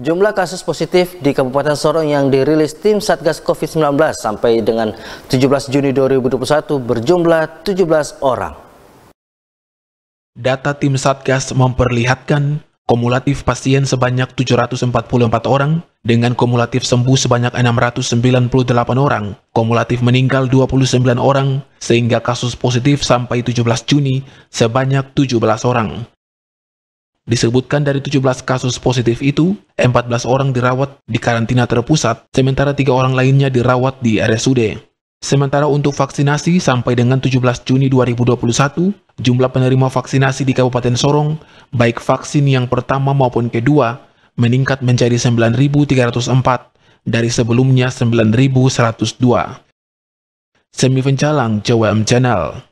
Jumlah kasus positif di Kabupaten Sorong yang dirilis tim Satgas COVID-19 sampai dengan 17 Juni 2021 berjumlah 17 orang. Data tim Satgas memperlihatkan kumulatif pasien sebanyak 744 orang dengan kumulatif sembuh sebanyak 698 orang, kumulatif meninggal 29 orang, sehingga kasus positif sampai 17 Juni sebanyak 17 orang. Disebutkan dari 17 kasus positif itu, 14 orang dirawat di karantina terpusat, sementara tiga orang lainnya dirawat di RSUD. Sementara untuk vaksinasi sampai dengan 17 Juni 2021, jumlah penerima vaksinasi di Kabupaten Sorong, baik vaksin yang pertama maupun kedua, meningkat menjadi 9.304 dari sebelumnya 9.102. Semi Jawa M Channel